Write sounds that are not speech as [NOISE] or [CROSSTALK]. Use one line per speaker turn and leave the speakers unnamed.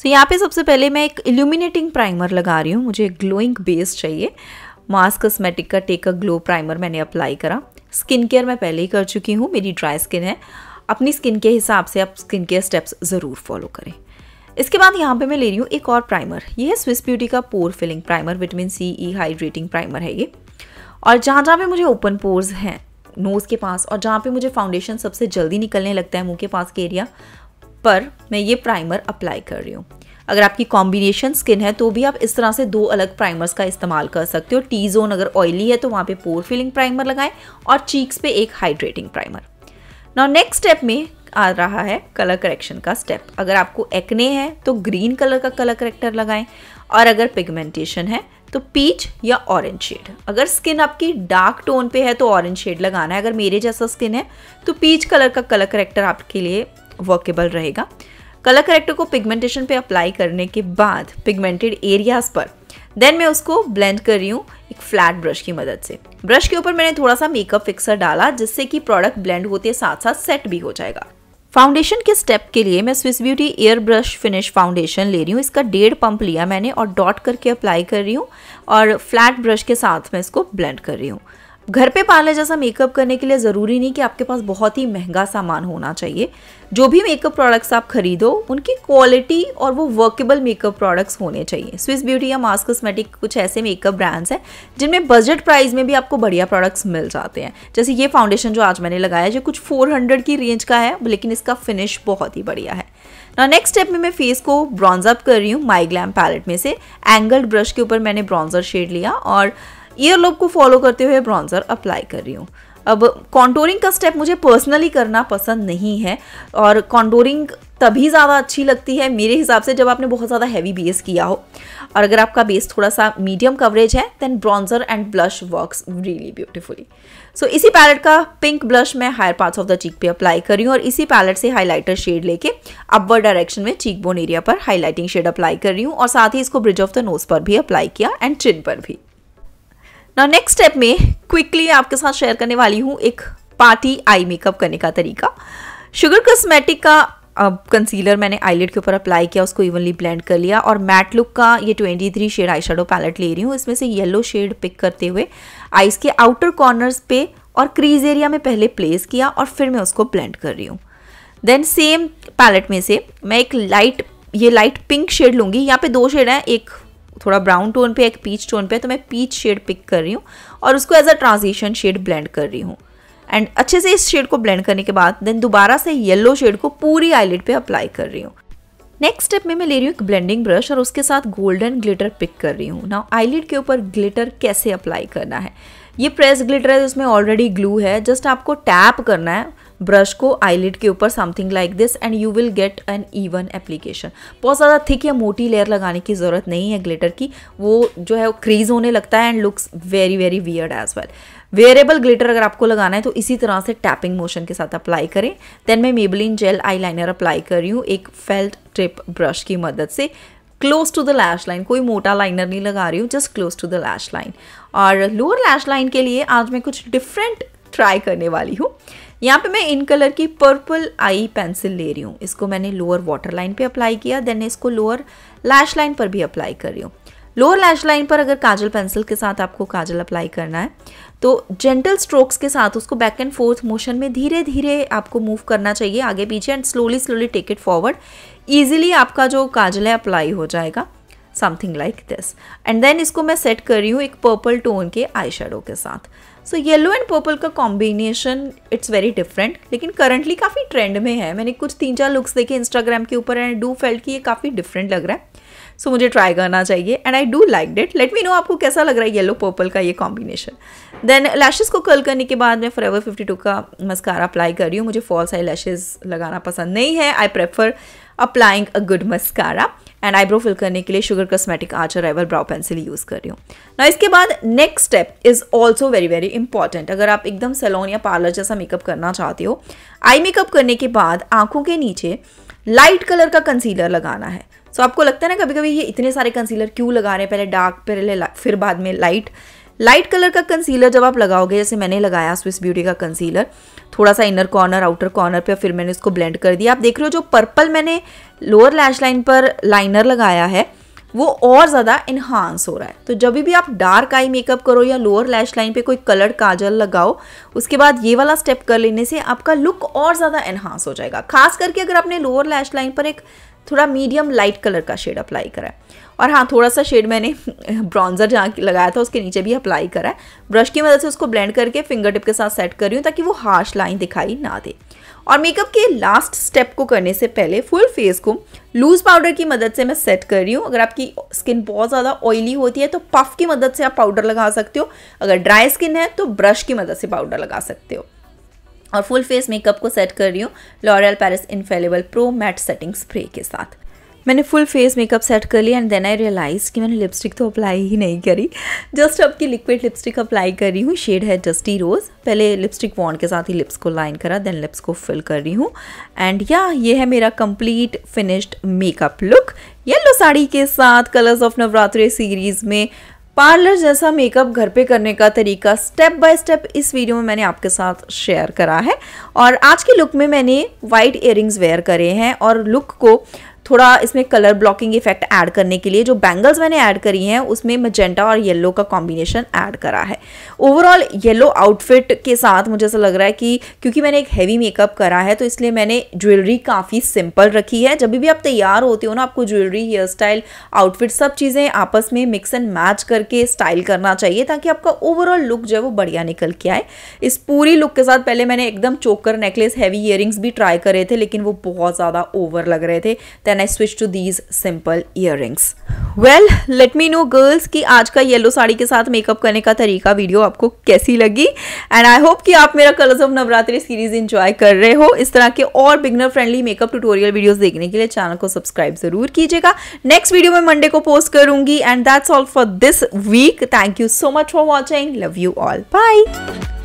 सो so, यहाँ पे सबसे पहले मैं एक इल्यूमिनेटिंग प्राइमर लगा रही हूँ मुझे ग्लोइंग बेस चाहिए मास कस्मेटिक का टेक अ ग्लो प्राइमर मैंने अप्लाई करा स्किन केयर मैं पहले ही कर चुकी हूँ मेरी ड्राई स्किन है अपनी स्किन के हिसाब से आप स्किन केयर स्टेप्स ज़रूर फॉलो करें इसके बाद यहाँ पे मैं ले रही हूँ एक और प्राइमर ये है स्विस ब्यूटी का pore filling primer vitamin C E hydrating primer है ये और जहाँ जहाँ पे मुझे ओपन पोर्स हैं नोज़ के पास और जहाँ पे मुझे फाउंडेशन सबसे जल्दी निकलने लगता है मुंह के पास के एरिया पर मैं ये प्राइमर अप्लाई कर रही हूँ अगर आपकी कॉम्बिनेशन स्किन है तो भी आप इस तरह से दो अलग प्राइमर्स का इस्तेमाल कर सकते हो टी जोन अगर ऑयली है तो वहाँ पे पोर फिलिंग प्राइमर लगाएं और चीक्स पे एक hydrating primer now next step में आ रहा है कलर करेक्शन का स्टेप अगर आपको एक्ने है तो ग्रीन कलर का कलर करेक्टर लगाएं और अगर पिगमेंटेशन है तो पीच या ऑरेंज शेड अगर स्किन आपकी डार्क टोन पे है तो ऑरेंज शेड लगाना है अगर मेरे जैसा स्किन है तो पीच कलर का कलर करेक्टर आपके लिए वर्केबल रहेगा कलर करेक्टर को पिगमेंटेशन पे अप्लाई करने के बाद पिगमेंटेड एरियाज़ पर देन मैं उसको ब्लेंड कर रही हूँ एक फ्लैट ब्रश की मदद से ब्रश के ऊपर मैंने थोड़ा सा मेकअप फिक्सर डाला जिससे कि प्रोडक्ट ब्लेंड होते साथ साथ सेट भी हो जाएगा फाउंडेशन के स्टेप के लिए मैं Swiss beauty air brush finish foundation ले रही हूँ इसका डेढ़ पंप लिया मैंने और डॉट करके अप्लाई कर रही हूँ और फ्लैट ब्रश के साथ मैं इसको ब्लेंड कर रही हूँ घर पे पार्लर जैसा मेकअप करने के लिए ज़रूरी नहीं कि आपके पास बहुत ही महंगा सामान होना चाहिए जो भी मेकअप प्रोडक्ट्स आप खरीदो उनकी क्वालिटी और वो वर्केबल मेकअप प्रोडक्ट्स होने चाहिए स्विस ब्यूटी या मास्क कॉस्मेटिक कुछ ऐसे मेकअप ब्रांड्स हैं जिनमें बजट प्राइस में भी आपको बढ़िया प्रोडक्ट्स मिल जाते हैं जैसे ये फाउंडेशन जो आज मैंने लगाया जो कुछ फोर की रेंज का है लेकिन इसका फिनिश बहुत ही बढ़िया है ना नेक्स्ट स्टेप में मैं फेस को ब्रॉन्ज अप कर रही हूँ माई ग्लैम पैलेट में से एंगल्ड ब्रश के ऊपर मैंने ब्रॉन्जर शेड लिया और ईयर लोब को फॉलो करते हुए ब्रॉन्जर अप्लाई कर रही हूँ अब कॉन्टोरिंग का स्टेप मुझे पर्सनली करना पसंद नहीं है और कॉन्टोरिंग तभी ज़्यादा अच्छी लगती है मेरे हिसाब से जब आपने बहुत ज़्यादा हैवी बेस किया हो और अगर आपका बेस थोड़ा सा मीडियम कवरेज है then bronzer and blush works really beautifully so इसी पैलेट का पिंक ब्लश मैं higher parts of the cheek पे अप्लाई कर रही हूँ और इसी पैलेट से हाईलाइटर शेड लेके अपवर डायरेक्शन में चीक बोन एरिया पर हाईलाइटिंग शेड अप्लाई कर रही हूँ और साथ ही इसको ब्रिज ऑफ द नोज पर भी अप्लाई किया एंड चिन पर भी ना नेक्स्ट स्टेप में क्विकली आपके साथ शेयर करने वाली हूँ एक पार्टी आई मेकअप करने का तरीका शुगर कॉस्मेटिक का अब कंसीलर मैंने आईलेट के ऊपर अप्लाई किया उसको इवनली ब्लेंड कर लिया और मैट लुक का ये 23 शेड आई पैलेट ले रही हूँ इसमें से येलो शेड पिक करते हुए आइज़ के आउटर कॉर्नर्स पे और क्रीज एरिया में पहले प्लेस किया और फिर मैं उसको ब्लेंड कर रही हूँ देन सेम पैलेट में से मैं एक लाइट ये लाइट पिंक शेड लूँगी यहाँ पे दो शेड हैं एक थोड़ा ब्राउन टोन पे एक पीच टोन पे तो मैं पीच शेड पिक कर रही हूँ और उसको as a transition shade blend कर रही हूँ एंड अच्छे से इस शेड को ब्लेंड करने के बाद देन दोबारा से येलो शेड को पूरी आईलिड पे अप्लाई कर रही हूँ नेक्स्ट स्टेप में मैं ले रही हूँ एक ब्लेंडिंग ब्रश और उसके साथ गोल्डन ग्लिटर पिक कर रही हूँ ना आईलिड के ऊपर ग्लिटर कैसे अप्लाई करना है ये प्रेस ग्लिटर है तो उसमें ऑलरेडी ग्लू है जस्ट आपको टैप करना है ब्रश को आईलिड के ऊपर something like this and you will get an even application बहुत ज़्यादा थिक या मोटी लेयर लगाने की ज़रूरत नहीं है ग्लिटर की वो जो है वो क्रीज होने लगता है and looks very very weird as well wearable glitter अगर आपको लगाना है तो इसी तरह से टैपिंग मोशन के साथ अप्लाई करें देन मैं मेबलिन जेल आईलाइनर अप्लाई कर रही हूँ एक फेल्ट ट्रिप ब्रश की मदद से close to the lash line कोई मोटा लाइनर नहीं लगा रही हूँ just close to the lash line और लोअर लैश लाइन के लिए आज मैं कुछ डिफरेंट ट्राई करने वाली हूँ यहाँ पे मैं इन कलर की पर्पल आई पेंसिल ले रही हूँ इसको मैंने लोअर वाटर लाइन पर अप्लाई किया देन इसको लोअर लैश लाइन पर भी अप्लाई कर रही हूँ लोअर लैश लाइन पर अगर काजल पेंसिल के साथ आपको काजल अप्लाई करना है तो जेंटल स्ट्रोक्स के साथ उसको बैक एंड फोर्थ मोशन में धीरे धीरे आपको मूव करना चाहिए आगे पीछे and slowly slowly take it forward easily आपका जो काजल है अप्लाई हो जाएगा something like this and then इसको मैं सेट कर रही हूँ एक पर्पल टोन के आई के साथ सो येलो एंड पर्पल का कॉम्बिनेशन इट्स वेरी डिफरेंट लेकिन करंटली काफ़ी ट्रेंड में है मैंने कुछ तीन चार लुक्स देखे इंस्टाग्राम के ऊपर एंड डू फेल्ट कि ये काफ़ी डिफरेंट लग रहा है सो so, मुझे ट्राई करना चाहिए and I do like that let me know आपको कैसा लग रहा है येलो पर्पल का ये कॉम्बिनेशन देन लैशेज़ को कल करने के बाद मैं फॉर फिफ्टी टू का मस्कारा अप्लाई कर रही हूँ मुझे फॉल्स आई लैशेज़ लगाना पसंद नहीं है I prefer applying a good mascara and eyebrow fill करने के लिए शुगर कॉस्मेटिक आर्च और एवर ब्राउ पेंसिल यूज़ कर रही हूँ ना इसके बाद next step is also very very important अगर आप एकदम सलोन या पार्लर जैसा मेकअप करना चाहते हो आई मेकअप करने के बाद आंखों के नीचे लाइट कलर का कंसीलर लगाना है सो so, आपको लगता है ना कभी कभी ये इतने सारे कंसीलर क्यों लगा रहे हैं पहले डार्क पहले फिर बाद में लाइट लाइट कलर का कंसीलर जब आप लगाओगे जैसे मैंने लगाया स्विस ब्यूटी का कंसीलर थोड़ा सा इनर कॉर्नर आउटर कॉर्नर पे फिर मैंने इसको ब्लेंड कर दिया आप देख रहे हो जो पर्पल मैंने लोअर लैश लाइन पर लाइनर लगाया है वो और ज़्यादा इन्हांस हो रहा है तो जब भी आप डार्क आई मेकअप करो या लोअर लैश लाइन पे कोई कलर्ड काजल लगाओ उसके बाद ये वाला स्टेप कर लेने से आपका लुक और ज़्यादा इन्हांस हो जाएगा खास करके अगर आपने लोअर लैश लाइन पर एक थोड़ा मीडियम लाइट कलर का शेड अप्लाई करा है और हाँ थोड़ा सा शेड मैंने ब्रॉन्जर [LAUGHS] जहाँ लगाया था उसके नीचे भी अप्लाई करा है ब्रश की मदद से उसको ब्लेंड करके फिंगर टिप के साथ सेट कर रही हूँ ताकि वो हार्श लाइन दिखाई ना दे और मेकअप के लास्ट स्टेप को करने से पहले फुल फेस को लूज़ पाउडर की मदद से मैं सेट कर रही हूँ अगर आपकी स्किन बहुत ज़्यादा ऑयली होती है तो पफ की मदद से आप पाउडर लगा सकते हो अगर ड्राई स्किन है तो ब्रश की मदद से पाउडर लगा सकते हो और फुल फेस मेकअप को सेट कर रही हूँ L'Oreal Paris infallible pro matte setting spray के साथ मैंने फुल फेस मेकअप सेट कर लिया एंड देन आई रियलाइज कि मैंने लिपस्टिक तो अप्लाई ही नहीं करी जस्ट अब की लिक्विड लिपस्टिक अप्लाई कर रही हूँ शेड है जस्टी रोज़ पहले लिपस्टिक वॉन्ड के साथ ही लिप्स को लाइन करा देन लिप्स को फिल कर रही हूँ एंड या ये है मेरा complete finished makeup look yellow sari के साथ कलर्स ऑफ नवरात्रि सीरीज़ में पार्लर जैसा मेकअप घर पे करने का तरीका स्टेप बाय स्टेप इस वीडियो में मैंने आपके साथ शेयर करा है और आज के लुक में मैंने वाइट इयर वेयर करे हैं और लुक को थोड़ा इसमें कलर ब्लॉकिंग इफेक्ट ऐड करने के लिए जो बैंगल्स मैंने ऐड करी हैं उसमें मजेंटा और येलो का कॉम्बिनेशन ऐड करा है ओवरऑल येलो आउटफिट के साथ मुझे ऐसा लग रहा है कि क्योंकि मैंने एक हैवी मेकअप करा है तो इसलिए मैंने ज्वेलरी काफ़ी सिंपल रखी है जब भी आप तैयार होते हो ना आपको ज्वेलरी हेयर स्टाइल आउटफिट सब चीज़ें आपस में मिक्स एंड मैच करके स्टाइल करना चाहिए ताकि आपका ओवरऑल लुक जो है वो बढ़िया निकल के आए इस पूरी लुक के साथ पहले मैंने एकदम चोकर नेकलेस हैवी ईयरिंग्स भी ट्राई करे थे लेकिन वो बहुत ज़्यादा ओवर लग रहे थे then and I switch to these simple earrings well let me know girls कि आज का येलो साड़ी के साथ मेकअप करने का तरीका वीडियो आपको कैसी लगी एंड आई होप कि आप मेरा colours of Navratri series enjoy कर रहे हो इस तरह के और beginner friendly makeup tutorial videos देखने के लिए चैनल को सब्सक्राइब जरूर कीजिएगा नेक्स्ट वीडियो में मंडे को पोस्ट करूंगी and that's all for this week thank you so much for watching love you all by